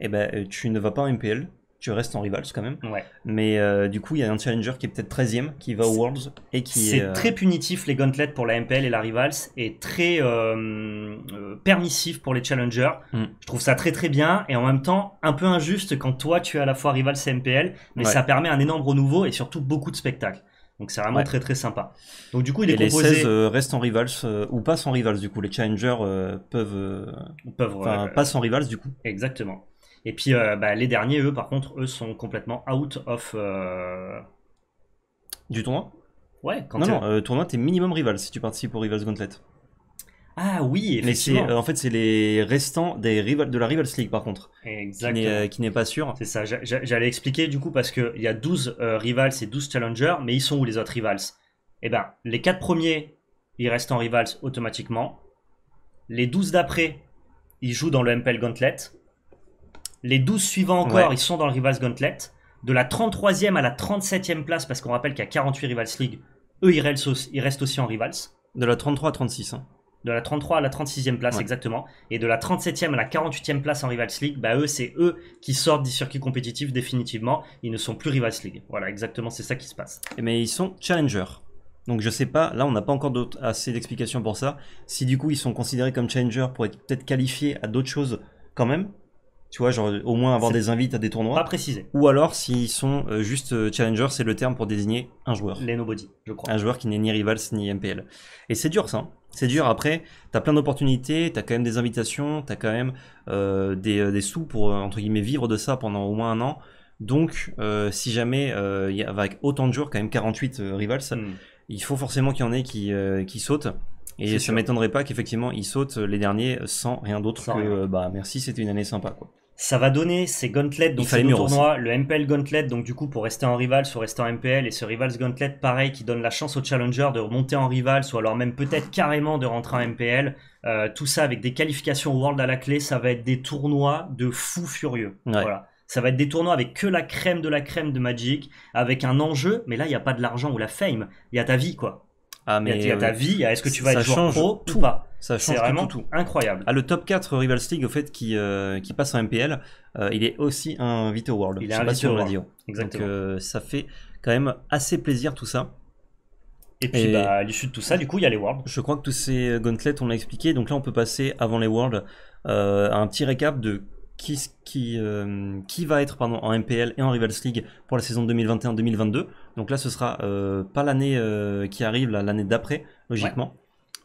A: eh ben, euh, tu ne vas pas en MPL, tu restes en rivals quand même. Ouais. Mais euh, du coup, il y a un challenger qui est peut-être 13 ème qui va au Worlds et qui. C'est euh, très
B: punitif les gauntlets pour la MPL et la rivals et très permissif pour les challengers. Mm. Je trouve ça très très bien et en même temps un peu injuste quand toi tu es à la fois rivals et MPL, mais ça permet un énorme renouveau et surtout beaucoup de spectacles. Donc c'est vraiment très très sympa. Donc du coup il est et Les 16
A: restent en rivals ou passent en rivals du coup.
B: Les challengers peuvent. peuvent. pas passent en rivals du coup. Exactement. Et puis euh, bah, les derniers, eux, par contre, eux sont complètement out of. Euh, du tournoi Ouais, quand Non, non,
A: euh, tournoi, t'es minimum rival si tu participes au Rivals Gauntlet.
B: Ah oui, effectivement. Mais en
A: fait, c'est les restants des
B: rivals de la Rivals League, par contre. Exactement. Qui n'est pas sûr. C'est ça, j'allais expliquer du coup, parce qu'il y a 12 rivals et 12 challengers, mais ils sont où les autres rivals Eh bien, les 4 premiers, ils restent en rivals automatiquement. Les 12 d'après, ils jouent dans le MPL Gauntlet. Les 12 suivants encore, ils sont dans le Rivals Gauntlet. De la 33e à la 37e place, parce qu'on rappelle qu'il y a 48 Rivals League, eux, ils restent aussi, en Rivals. De la 33 à 36. Hein. De la 33 à la 36e place, exactement. Et de la 37e à la 48e place en Rivals League, bah eux, c'est eux qui sortent du circuit compétitif définitivement. Ils ne sont plus Rivals League. Voilà, exactement, c'est ça qui se passe. mais eh ben, ils sont Challenger Donc je sais pas, là on n'a pas encore
A: assez d'explications pour ça. Si du coup ils sont considérés comme challengers pour être peut-être qualifiés à d'autres choses quand même, tu vois, genre au moins avoir des invites à des tournois. Pas précisé. Ou alors s'ils sont euh, juste euh, challengers challenger, c'est le terme pour désigner un joueur. Les nobody, je crois. Un joueur qui n'est ni Rivals ni MPL. Et c'est dur ça. Hein. C'est dur. Après, t'as plein d'opportunités, t'as quand même des invitations, t'as quand même euh, des, sous pour entre guillemets vivre de ça pendant au moins un an. Donc, si jamais il avec autant de joueurs quand même 48 Rivals, hmm. il faut forcément qu'il y en ait qui, qui sautent. Et ça m'étonnerait pas qu'effectivement ils sautent euh, les derniers sans rien d'autre que euh, bah merci, c'était une année sympa quoi.
B: Ça va donner ces gauntlets, donc c'est le le MPL gauntlet, donc du coup pour rester en rival, soit rester en MPL, et ce rivals gauntlet pareil qui donne la chance aux challengers de remonter en rival, soit alors même peut-être carrément de rentrer en MPL. Euh, tout ça avec des qualifications World à la clé, ça va être des tournois de fous furieux. Voilà. Ça va être des tournois avec que la crème de la crème de Magic, avec un enjeu, mais là il n'y a pas de l'argent ou la fame, il y a ta vie quoi. Ah, mais il y, ta euh, vie, est-ce que tu vas être joueur pro tout. ou pas ça change vraiment tout, incroyable. Ah,
A: le top 4 Rivals League, au fait, qui, euh, passe en MPL, euh, il est aussi un au World. Il est invité au World. Exactement. Donc, ça fait quand même assez plaisir tout ça. Et puis, bah,
B: à l'issue de tout ça, du coup, il
A: y a les Worlds. Je crois que tous ces gauntlets, on l'a expliqué. Donc là, on peut passer avant les Worlds à un petit récap de qui, euh, qui, va être pardon, en MPL et en Rivals League pour la saison 2021-2022. Donc là, ce sera euh, pas l'année euh, qui arrive, l'année d'après, logiquement.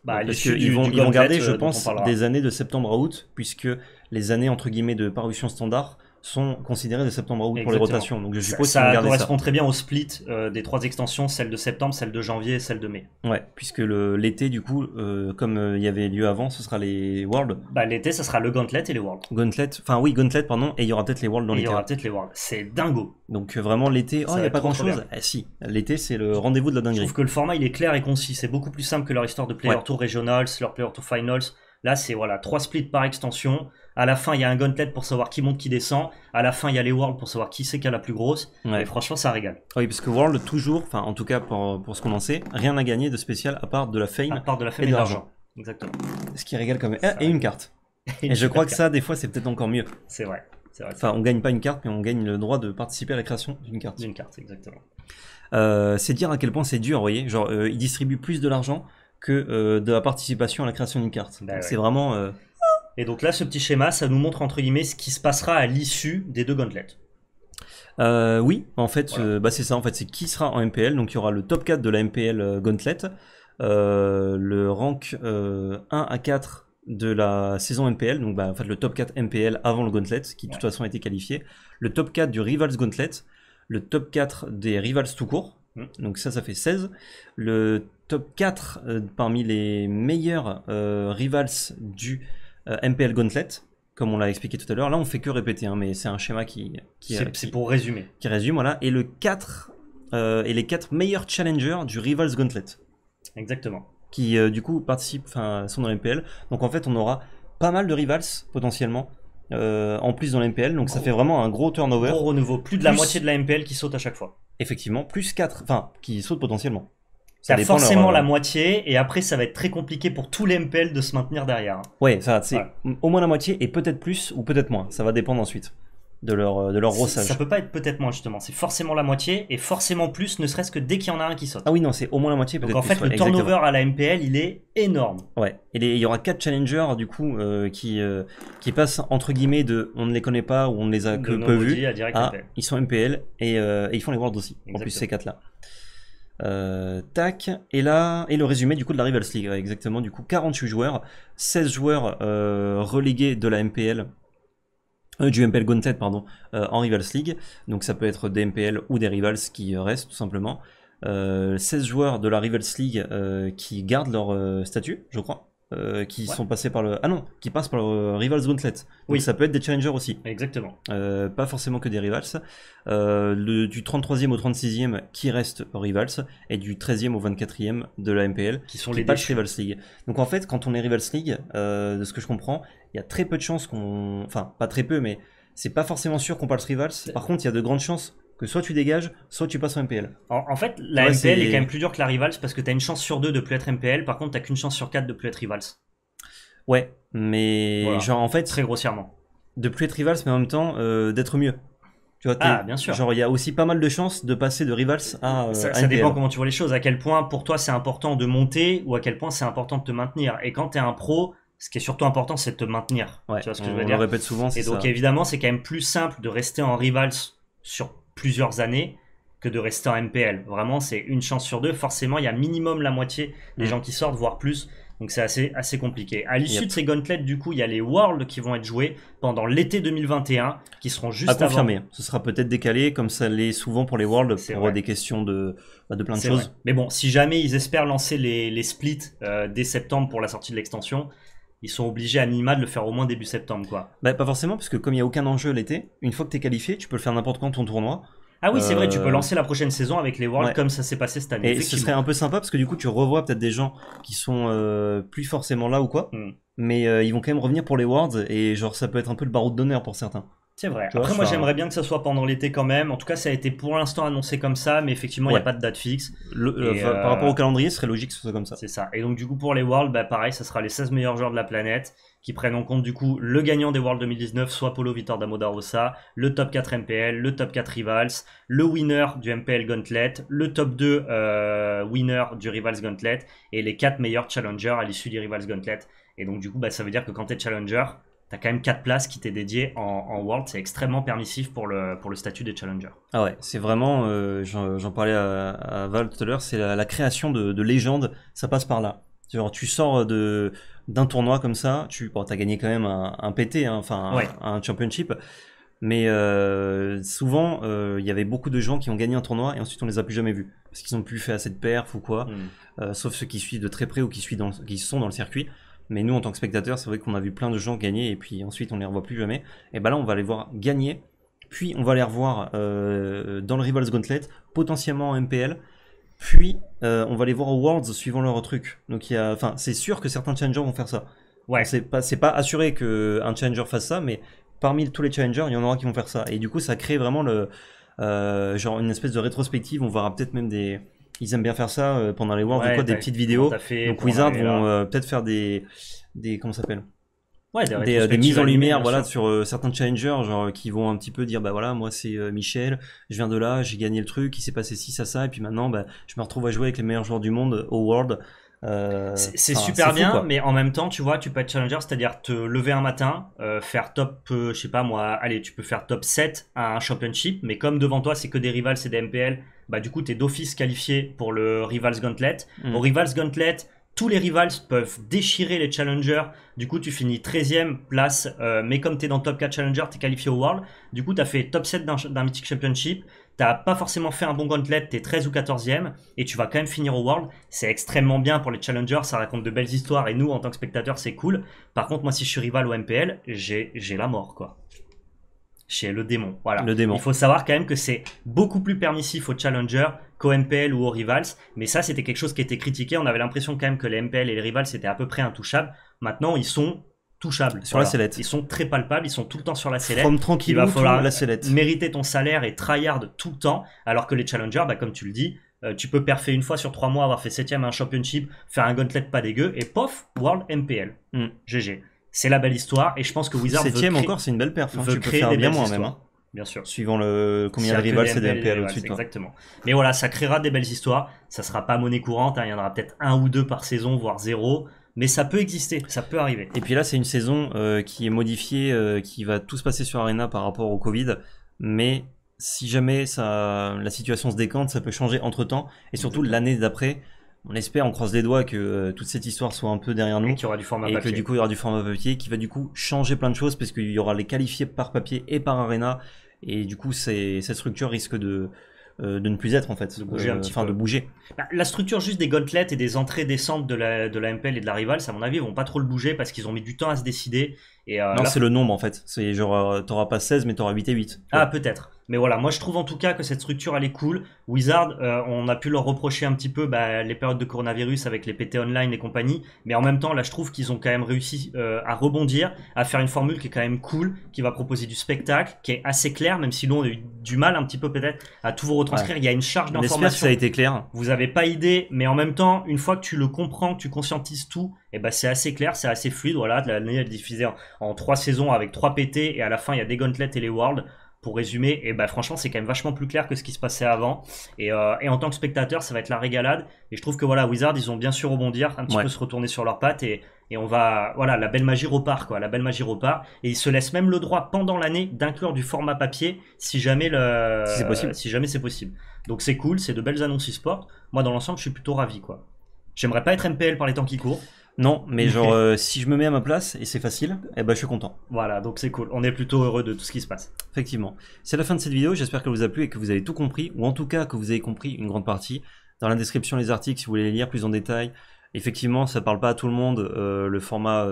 A: Bah, parce qu'ils vont, ils vont garder, je pense, des années de septembre à août, puisque les années entre guillemets de parution standard sont considérés de septembre à août pour les rotations. Donc je suppose ça, correspond
B: très bien au split euh, des trois extensions, celle de septembre, celle de janvier et celle de mai.
A: Ouais, puisque l'été, du coup, euh, comme euh, il y avait lieu avant, ce sera les Worlds. Bah, l'été, ça sera le Gauntlet et les Worlds. Gauntlet, enfin oui, Gauntlet, pardon, et il y aura peut-être les Worlds dans l'été. Il y aura
B: peut-être les Worlds. C'est
A: dingo. Donc vraiment, l'été, oh, il n'y a pas grand-chose. Eh, si, l'été, c'est le rendez-vous de la dinguerie. Je trouve que le
B: format, il est clair et concis. C'est beaucoup plus simple que leur histoire de Player Tour Regionals, leur Player Tour Finals. Là, c'est voilà, trois splits par extension. À la fin, il y a un gauntlet pour savoir qui monte, qui descend. À la fin, il y a les worlds pour savoir qui c'est qui a la plus grosse. Et franchement, ça régale. Oui, parce que world, toujours, enfin, en tout cas, pour, pour en sait, rien à gagner de spécial à part de la
A: fame, part de la et, de l'argent. Exactement. Ce qui régale quand même. Et, une carte. et, je crois que ça, des fois, c'est peut-être encore mieux. C'est vrai. Vrai, enfin, on gagne pas une carte, mais on gagne le droit de participer à la création d'une carte. D'une
B: carte, exactement.
A: Euh, c'est dire à quel point c'est dur, vous voyez. Genre, il euh, ils distribuent plus de l'argent que euh, de la participation à la création d'une carte. Bah c'est vraiment.
B: Et donc là, ce petit schéma, ça nous montre entre guillemets ce qui se passera à l'issue des deux gauntlets.
A: Euh, oui, en fait, euh, bah, c'est ça. En fait, c'est qui sera en MPL. Donc, il y aura le top 4 de la MPL euh, Gauntlet, le rank 1 à 4 de la saison MPL, donc bah, en fait, le top 4 MPL avant le Gauntlet, qui de toute façon a été qualifié, le top 4 du Rivals Gauntlet, le top 4 des Rivals tout court, hmm. donc ça, ça fait 16, le top 4 parmi les meilleurs Rivals du euh, MPL Gauntlet, comme on l'a expliqué tout à l'heure. Là, on fait que répéter, hein, mais c'est un schéma qui. c'est pour résumer. Qui résume, voilà. Et, le 4, euh, et les 4 meilleurs challengers du Rivals Gauntlet. Exactement. Qui, euh, du coup, participent, enfin, sont dans l'MPL. Donc, en fait, on aura pas mal de rivals potentiellement. en plus dans l'MPL, donc ça fait vraiment un gros turnover. Gros renouveau, plus, plus de la moitié de la MPL qui saute à chaque fois. Effectivement, plus 4, enfin, qui saute potentiellement
B: ça forcément la moitié, et après, ça va être très compliqué pour tous les MPL de se maintenir derrière.
A: Ouais, ça, c'est au moins la moitié, et peut-être plus ou peut-être moins. Ça va dépendre ensuite
B: de leur, euh, de leur rossage. Ça peut pas être peut-être moins, justement. C'est forcément la moitié, et forcément plus, ne serait-ce que dès qu'il y en a un qui saute. Ah oui, non, c'est au moins la moitié, peut-être plus. en fait, le turnover à la MPL, il est énorme.
A: Ouais, et il y aura quatre challengers, du coup, euh, qui, euh, qui passent, entre guillemets, de on ne les connaît pas ou on ne les a que peu vus, ils sont MPL, et, ils font les Worlds aussi, en plus, ces quatre-là. Euh, tac, et là, et le résumé du coup de la Rivals League, exactement, du coup 48 joueurs, 16 joueurs euh, relégués de la MPL, euh, du MPL Gauntlet, pardon, en Rivals League, donc ça peut être des MPL ou des Rivals qui restent tout simplement, 16 joueurs de la Rivals League qui gardent leur statut, je crois, euh, qui sont passés par le ah non qui passent par le euh, Rivals Gauntlet donc oui. ça peut être des challengers aussi exactement euh, pas forcément que des Rivals du 33e au 36e qui reste Rivals et du 13e au 24e de la MPL qui sont les Rivals League donc en fait quand on est Rivals League de ce que je comprends il y a très peu de chances qu'on enfin pas très peu mais c'est pas forcément sûr qu'on passe Rivals par contre il y a de grandes chances que soit tu dégages,
B: soit tu passes en MPL. En, fait, la MPL est... quand même plus dure que la Rivals parce que tu as une chance sur deux de plus être MPL, par contre, tu qu'une chance sur quatre de plus être Rivals.
A: Ouais, mais genre en fait. Très grossièrement. De plus être Rivals, mais en même temps, euh, d'être mieux. Tu vois, ah, bien sûr. Genre, il y a aussi pas mal de chances de passer de Rivals à. Euh, ça, dépend
B: comment tu vois les choses, à quel point pour toi c'est important de monter ou à quel point c'est important de te maintenir. Et quand tu es un pro, ce qui est surtout important, c'est de te maintenir. tu vois ce que on, je veux dire. répète souvent. Et donc, évidemment, c'est quand même plus simple de rester en Rivals sur plusieurs années que de rester en MPL. Vraiment, c'est une chance sur deux. Forcément, il y a minimum la moitié des mm. gens qui sortent, voire plus. Donc c'est assez, assez compliqué. À l'issue de ces du coup, il y a les Worlds qui vont être joués pendant l'été 2021, qui seront juste à confirmer.
A: Ce sera peut-être décalé, comme ça l'est souvent pour les Worlds, pour des questions de, bah, de plein de choses. Mais bon,
B: si jamais ils espèrent lancer les, splits euh, dès septembre pour la sortie de l'extension, ils sont obligés à Nima de le faire au moins début septembre, quoi. Bah, pas forcément, parce que comme il n'y a aucun enjeu l'été, une fois que tu es qualifié, tu peux le faire n'importe quand ton tournoi. Ah oui, c'est vrai, tu euh, peux lancer la prochaine saison avec les Worlds comme ça s'est passé cette année. Et ce serait un
A: peu sympa parce que du coup, tu revois peut-être des gens qui sont euh, plus forcément là ou quoi, mm. mais euh, ils vont quand même revenir pour les Worlds et genre ça peut être un peu le barreau d'honneur pour certains.
B: C'est vrai. Après, moi, j'aimerais bien que ça soit pendant l'été quand même. En tout cas, ça a été pour l'instant annoncé comme ça, mais effectivement, il n'y a pas de date fixe. Euh, par euh, rapport au calendrier, ce serait logique que ce soit comme ça. C'est ça. Et donc, du coup, pour les Worlds, bah, pareil, ça sera les 16 meilleurs joueurs de la planète qui prennent en compte, du coup, le gagnant des Worlds 2019, soit Polo Vitor da le top 4 MPL, le top 4 Rivals, le winner du MPL Gauntlet, le top 2 euh, winner du Rivals Gauntlet et les 4 meilleurs challengers à l'issue du Rivals Gauntlet. Et donc, du coup, bah, ça veut dire que quand tu es challenger, t'as quand même 4 places qui t'est dédiées en, World. C'est extrêmement permissif pour le, pour le statut des challengers.
A: Ah ouais, c'est vraiment, euh, j'en parlais à, Val tout à l'heure, c'est la, création de, de légendes, ça passe par là. Genre, tu sors de d'un tournoi comme ça, tu as gagné quand même un, PT, hein, enfin un, championship, mais euh, souvent euh, il y avait beaucoup de gens qui ont gagné un tournoi et ensuite on les a plus jamais vus parce qu'ils n'ont plus fait assez de perfs ou quoi, hmm. sauf ceux qui suivent de très près ou qui, suivent dans, qui sont dans le circuit. Mais nous, en tant que spectateurs, c'est vrai qu'on a vu plein de gens gagner et puis ensuite on les revoit plus jamais. Et ben là, on va les voir gagner, puis on va les revoir euh, dans le Rivals Gauntlet, potentiellement en MPL, puis euh, on va les voir aux Worlds suivant leur truc. Donc il enfin, c'est sûr que certains challengers vont faire ça. Ouais. C'est pas, c'est pas assuré qu'un challenger fasse ça, mais parmi tous les challengers, il y en aura qui vont faire ça. Et du coup, ça crée vraiment le, euh, genre une espèce de rétrospective. On verra peut-être même des, ils aiment bien faire ça euh, pendant les Worlds, des petites vidéos. Donc Wizard vont euh, peut-être faire des, des comment s'appelle Ouais, des, euh, mises en lumière voilà sur certains challengers genre qui vont un petit peu dire bah voilà moi c'est Michel je viens de là j'ai gagné le truc il s'est passé ci ça ça et puis maintenant bah, je me retrouve à jouer avec les meilleurs joueurs du monde au World euh, c'est super bien, mais
B: en même temps, tu vois, tu peux être challenger, c'est-à-dire te lever un matin, euh, faire top, euh, je sais pas moi, allez, tu peux faire top 7 à un championship, mais comme devant toi, c'est que des rivals, c'est des MPL, bah du coup, t'es d'office qualifié pour le Rivals Gauntlet. Mm. Au Rivals Gauntlet, tous les rivals peuvent déchirer les challengers. Du coup, tu finis 13 e place, mais comme t'es dans top 4 challenger, t'es qualifié au World. Du coup, t'as fait top 7 d'un Mythic Championship t'as pas forcément fait un bon gauntlet, t'es 13 ou 14e, et tu vas quand même finir au World. C'est extrêmement bien pour les challengers, ça raconte de belles histoires, et nous, en tant que spectateurs, c'est cool. Par contre, moi, si je suis rival au MPL, j'ai la mort, quoi. Chez le démon, voilà. Le démon. Il faut savoir quand même que c'est beaucoup plus permissif aux challengers qu'au MPL ou aux rivals, mais ça, c'était quelque chose qui était critiqué. On avait l'impression quand même que les MPL et les rivals, c'était à peu près intouchable. Maintenant, ils sont touchables. Sur la sellette. Ils sont très palpables, ils sont tout le temps sur la sellette. il va falloir la sellette. mériter ton salaire et tryhard tout le temps, alors que les challengers, bah, comme tu le dis, euh, tu peux perfer une fois sur trois mois, avoir fait septième à un championship, faire un gauntlet pas dégueu, et pof, World MPL. GG. Mm. C'est la belle histoire, et je pense que Wizard. Septième encore, c'est une belle perf. Hein. Tu peux faire bien moins même. Hein. Bien sûr.
A: Suivant le combien de rivales c'est des MPL au-dessus Exactement.
B: Mais voilà, ça créera des belles histoires. Ça sera pas monnaie courante. Hein. Il y en aura peut-être un ou deux par saison, voire zéro mais ça peut exister, ça peut arriver. Et puis là, c'est une saison euh, qui est modifiée, euh, qui
A: va tout se passer sur Arena par rapport au Covid, mais si jamais ça, la situation se décante, ça peut changer entre temps, et surtout l'année d'après. On espère, on croise les doigts que euh, toute cette histoire soit un peu derrière nous. Et qu'il y aura du format et que du coup, il y aura du format papier qui va du coup changer plein de choses parce qu'il y aura les qualifiés par papier et par arena. Et du coup, cette structure risque de, euh, de ne plus être en fait. De euh, bouger un petit fin de bouger.
B: Bah, la structure juste des gauntlets et des entrées-descentes de la, de la MPL et de la rivale, ça, à mon avis, ils vont pas trop le bouger parce qu'ils ont mis du temps à se décider euh, non, c'est le
A: nombre en fait. C'est
B: genre, euh, t'auras pas 16, mais t'auras
A: 8 et 8. Ah,
B: peut-être. Mais voilà, moi je trouve en tout cas que cette structure elle est cool. Wizard, euh, on a pu leur reprocher un petit peu bah, les périodes de coronavirus avec les PT online et compagnie, mais en même temps là je trouve qu'ils ont quand même réussi à rebondir, à faire une formule qui est quand même cool, qui va proposer du spectacle, qui est assez clair, même si nous on a eu du mal un petit peu peut-être à tout vous retranscrire. Il y a une charge d'information. ça a été clair. Vous avez pas idée, mais en même temps, une fois que tu le comprends, que tu conscientises tout, et eh ben c'est assez clair, c'est assez fluide. Voilà, la manière de diffuser en trois saisons avec trois PT et à la fin il y a des gauntlets et les Worlds. Pour résumer, et eh ben franchement c'est quand même vachement plus clair que ce qui se passait avant. Et, euh, en tant que spectateur, ça va être la régalade. Et je trouve que voilà, Wizard ils ont bien sûr rebondir, un petit peu se retourner sur leurs pattes et, on va voilà la belle magie repart quoi la belle magie repart et ils se laissent même le droit pendant l'année d'inclure du format papier si jamais le possible. si jamais c'est possible donc c'est cool c'est de belles annonces e-sport moi dans l'ensemble je suis plutôt ravi quoi j'aimerais pas être MPL par les temps qui courent non, mais genre, euh, si je me mets à ma place, et c'est facile, eh ben, je suis content. Voilà, donc c'est cool. On
A: est plutôt heureux de tout ce qui se passe. Effectivement. C'est la fin de cette vidéo. J'espère qu'elle vous a plu et que vous avez tout compris, ou en tout cas que vous avez compris une grande partie. Dans la description, les articles, si vous voulez les lire plus en détail. Effectivement, ça parle pas à tout le monde, euh, le format,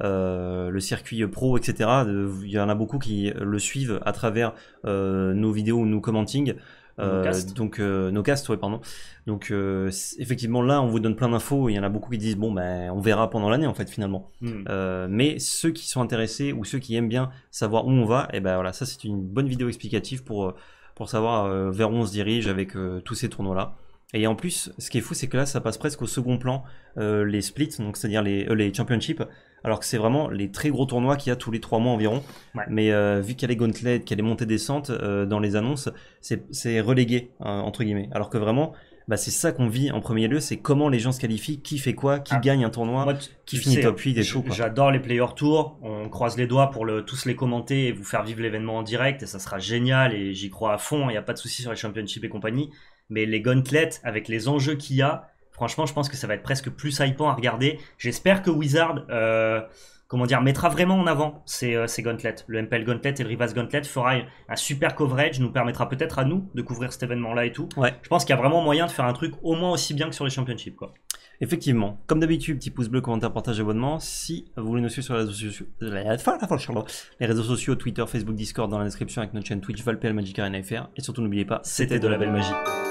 A: euh, le circuit pro, etc. Il y en a beaucoup qui le suivent à travers nos vidéos ou nos commentings. Euh, donc donc euh, castes ouais, pardon. Donc euh, effectivement, là, on vous donne plein d'infos. Il y en a beaucoup qui disent bon, ben, on verra pendant l'année en fait finalement. Hmm. mais ceux qui sont intéressés ou ceux qui aiment bien savoir où on va, et eh ben voilà, ça c'est une bonne vidéo explicative pour pour savoir vers où on se dirige avec tous ces tournois là. Et en plus, ce qui est fou, c'est que là, ça passe presque au second plan euh, les splits, donc c'est-à-dire les, euh, les championships, alors que c'est vraiment les très gros tournois qu'il y a tous les trois mois environ. Mais euh, vu qu'il y a les gauntlets, qu'il y a les montées descentes euh, dans les annonces, c'est relégué hein, entre guillemets. Alors que vraiment, bah, c'est ça qu'on vit en premier lieu, c'est comment les gens se qualifient, qui fait quoi, qui ah. gagne un tournoi, qui finit top 8 et tout.
B: J'adore les player tours, on croise les doigts pour le, tous les commenter et vous faire vivre l'événement en direct, et ça sera génial, et j'y crois à fond, il n'y a pas de souci sur les championships et compagnie mais les Gauntlet, avec les enjeux qu'il y a, franchement, je pense que ça va être presque plus hypant à regarder. J'espère que Wizard, euh, comment dire, mettra vraiment en avant ces, euh, gauntlets Le MPL Gauntlet et le Rivas Gauntlet fera un super coverage, nous permettra peut-être à nous de couvrir cet événement-là et tout. Ouais. Je pense qu'il y a vraiment moyen de faire un truc au moins aussi bien que sur les championships, quoi. Effectivement, comme d'habitude,
A: petit pouce bleu, commentaire, partage, abonnement. Si vous voulez nous suivre sur les réseaux sociaux, les réseaux sociaux, Twitter, Facebook, Discord, dans la description avec notre chaîne Twitch, Valpel, Magic Arena FR. Et surtout, n'oubliez pas, c'était de la belle
B: magie.